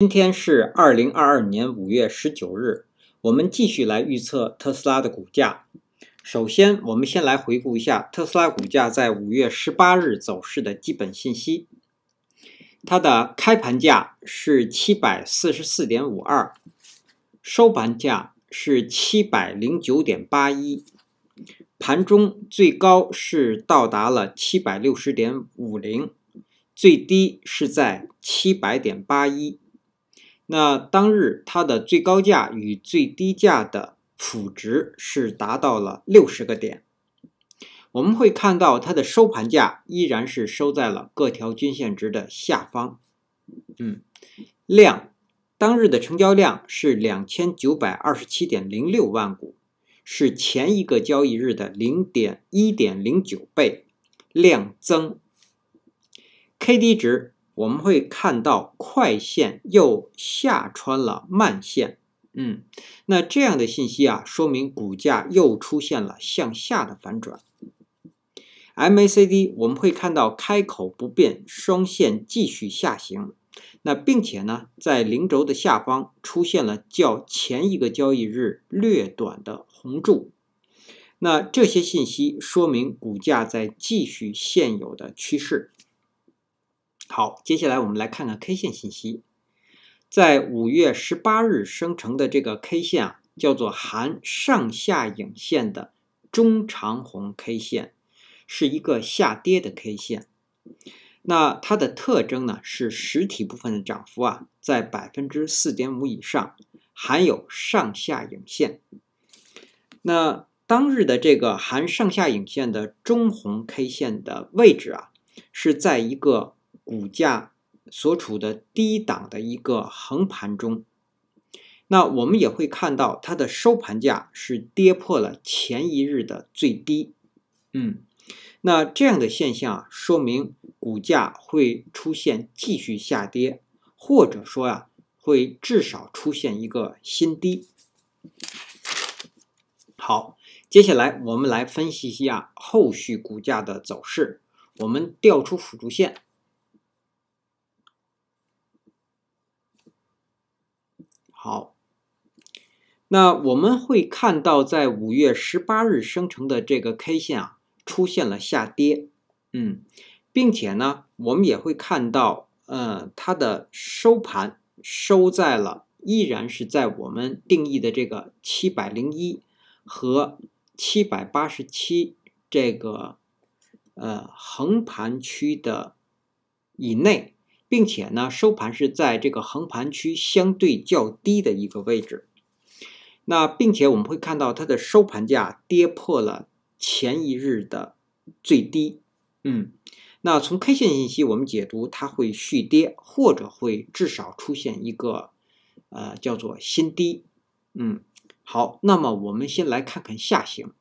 今天是二零二二年五月十九日，我们继续来预测特斯拉的股价。首先，我们先来回顾一下特斯拉股价在五月十八日走势的基本信息。它的开盘价是七百四十四点五二，收盘价是七百零九点八一，盘中最高是到达了七百六十点五零，最低是在七百点八一。那当日它的最高价与最低价的幅值是达到了六十个点，我们会看到它的收盘价依然是收在了各条均线值的下方，嗯，量，当日的成交量是两千九百二十七点零六万股，是前一个交易日的零点一点零九倍，量增，K D 值。我们会看到快线又下穿了慢线，嗯，那这样的信息啊，说明股价又出现了向下的反转。MACD 我们会看到开口不变，双线继续下行，那并且呢，在零轴的下方出现了较前一个交易日略短的红柱，那这些信息说明股价在继续现有的趋势。好，接下来我们来看看 K 线信息。在五月十八日生成的这个 K 线啊，叫做含上下影线的中长红 K 线，是一个下跌的 K 线。那它的特征呢是实体部分的涨幅啊在百分之四点五以上，含有上下影线。那当日的这个含上下影线的中红 K 线的位置啊，是在一个。股价所处的低档的一个横盘中，那我们也会看到它的收盘价是跌破了前一日的最低，嗯，那这样的现象说明股价会出现继续下跌，或者说啊，会至少出现一个新低。好，接下来我们来分析一下后续股价的走势，我们调出辅助线。好，那我们会看到，在五月十八日生成的这个 K 线啊，出现了下跌，嗯，并且呢，我们也会看到，呃，它的收盘收在了，依然是在我们定义的这个七百零一和七百八十七这个呃横盘区的以内。并且呢，收盘是在这个横盘区相对较低的一个位置。那并且我们会看到它的收盘价跌破了前一日的最低。嗯，那从 K 线信息我们解读它会续跌，或者会至少出现一个呃叫做新低。嗯，好，那么我们先来看看下行。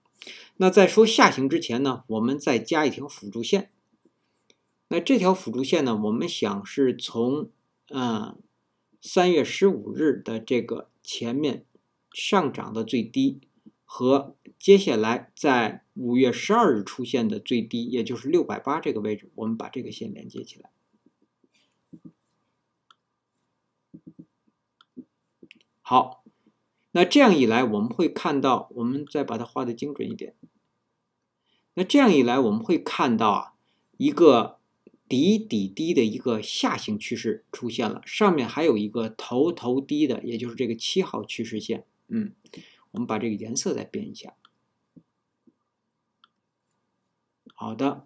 那在说下行之前呢，我们再加一条辅助线。那这条辅助线呢？我们想是从，嗯，三月十五日的这个前面上涨的最低，和接下来在五月十二日出现的最低，也就是六百八这个位置，我们把这个线连接起来。好，那这样一来，我们会看到，我们再把它画的精准一点。那这样一来，我们会看到啊，一个。底底低的一个下行趋势出现了，上面还有一个头头低的，也就是这个七号趋势线。嗯，我们把这个颜色再变一下。好的，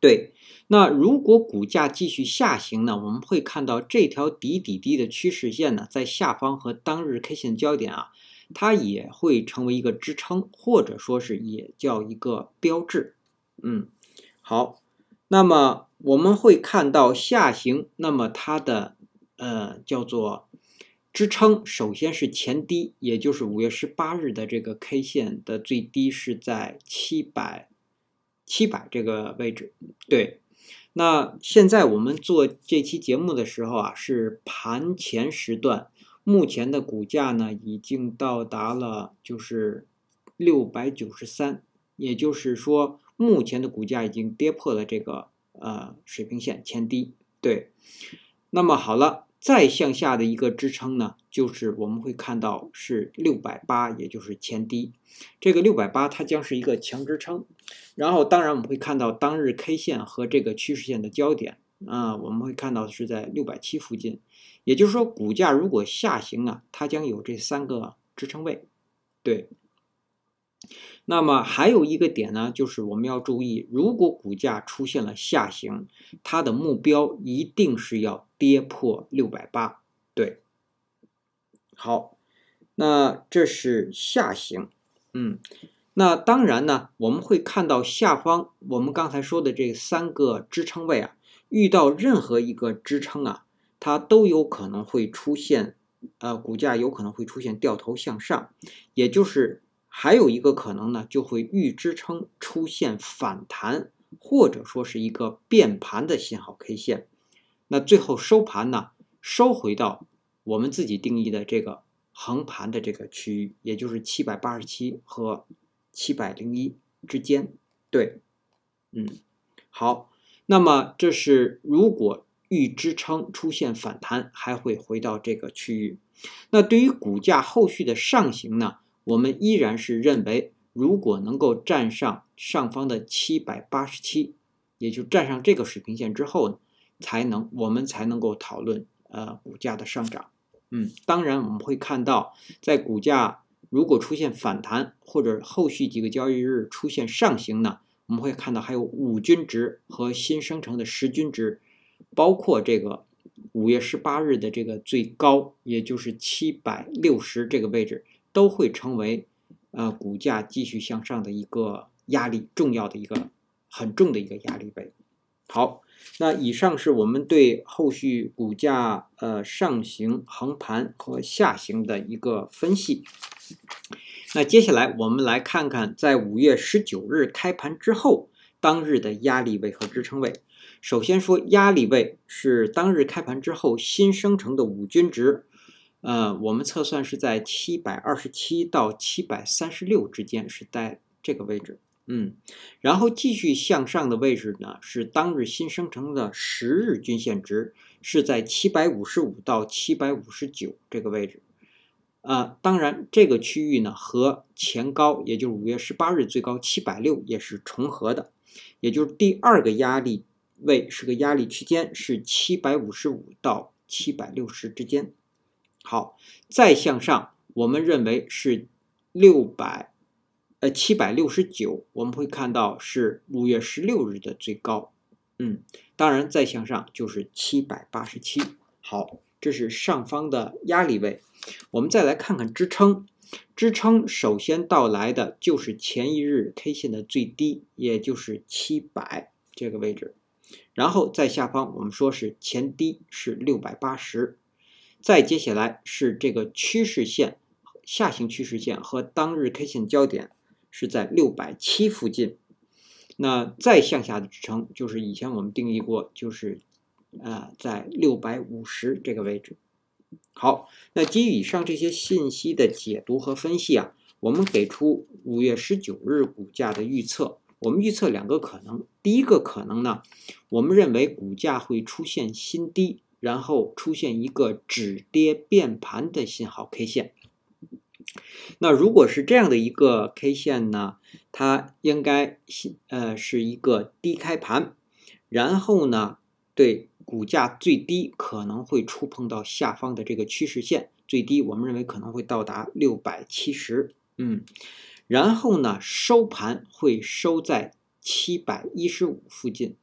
对。那如果股价继续下行呢？我们会看到这条底底低的趋势线呢，在下方和当日 K 线的交点啊，它也会成为一个支撑，或者说是也叫一个标志。嗯，好。那么我们会看到下行，那么它的呃叫做支撑，首先是前低，也就是五月十八日的这个 K 线的最低是在七百七百这个位置。对，那现在我们做这期节目的时候啊，是盘前时段，目前的股价呢已经到达了就是六百九十三，也就是说。目前的股价已经跌破了这个呃水平线前低，对。那么好了，再向下的一个支撑呢，就是我们会看到是六百八，也就是前低。这个六百八它将是一个强支撑。然后当然我们会看到当日 K 线和这个趋势线的交点啊，我们会看到是在六百七附近。也就是说，股价如果下行啊，它将有这三个支撑位，对。那么还有一个点呢，就是我们要注意，如果股价出现了下行，它的目标一定是要跌破六百八。对，好，那这是下行，嗯，那当然呢，我们会看到下方我们刚才说的这三个支撑位啊，遇到任何一个支撑啊，它都有可能会出现，呃，股价有可能会出现掉头向上，也就是。还有一个可能呢，就会预支撑出现反弹，或者说是一个变盘的信号 K 线。那最后收盘呢，收回到我们自己定义的这个横盘的这个区域，也就是七百八十七和七百零一之间。对，嗯，好。那么这是如果预支撑出现反弹，还会回到这个区域。那对于股价后续的上行呢？我们依然是认为，如果能够站上上方的七百八十七，也就站上这个水平线之后呢，才能我们才能够讨论呃股价的上涨。嗯，当然我们会看到，在股价如果出现反弹或者后续几个交易日出现上行呢，我们会看到还有五均值和新生成的十均值，包括这个五月十八日的这个最高，也就是七百六十这个位置。都会成为，呃，股价继续向上的一个压力，重要的一个很重的一个压力位。好，那以上是我们对后续股价呃上行横盘和下行的一个分析。那接下来我们来看看，在五月十九日开盘之后，当日的压力位和支撑位。首先说压力位是当日开盘之后新生成的五均值。呃，我们测算是在七百二十七到七百三十六之间是在这个位置，嗯，然后继续向上的位置呢，是当日新生成的十日均线值是在七百五十五到七百五十九这个位置，呃，当然这个区域呢和前高，也就是五月十八日最高七百六也是重合的，也就是第二个压力位是个压力区间是七百五十五到七百六十之间。好，再向上，我们认为是六百，呃，七百六十九，我们会看到是五月十六日的最高，嗯，当然再向上就是七百八十七。好，这是上方的压力位。我们再来看看支撑，支撑首先到来的就是前一日 K 线的最低，也就是七百这个位置，然后在下方我们说是前低是六百八十。再接下来是这个趋势线，下行趋势线和当日 K 线交点是在六百七附近，那再向下的支撑就是以前我们定义过，就是，呃，在六百五十这个位置。好，那基于以上这些信息的解读和分析啊，我们给出五月十九日股价的预测。我们预测两个可能，第一个可能呢，我们认为股价会出现新低。然后出现一个止跌变盘的信号 K 线，那如果是这样的一个 K 线呢，它应该呃是一个低开盘，然后呢，对股价最低可能会触碰到下方的这个趋势线，最低我们认为可能会到达六百七十，嗯，然后呢收盘会收在七百一十五附近，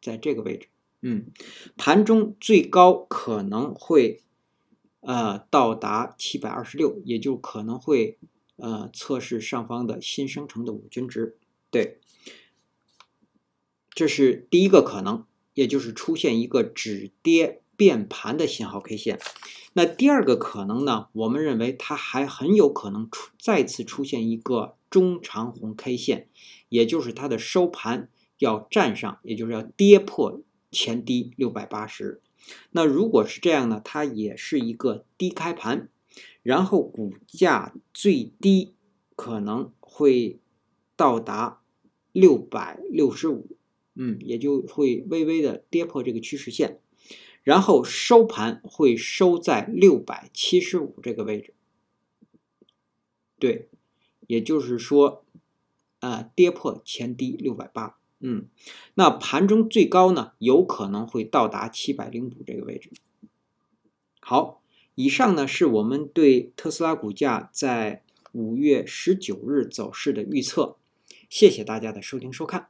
在这个位置。嗯，盘中最高可能会呃到达七百二十六，也就可能会呃测试上方的新生成的五均值。对，这是第一个可能，也就是出现一个止跌变盘的信号 K 线。那第二个可能呢？我们认为它还很有可能出再次出现一个中长红 K 线，也就是它的收盘要站上，也就是要跌破。前低六百八十，那如果是这样呢？它也是一个低开盘，然后股价最低可能会到达六百六十五，嗯，也就会微微的跌破这个趋势线，然后收盘会收在六百七十五这个位置。对，也就是说，呃，跌破前低六百八。嗯，那盘中最高呢，有可能会到达七百零五这个位置。好，以上呢是我们对特斯拉股价在五月十九日走势的预测。谢谢大家的收听收看。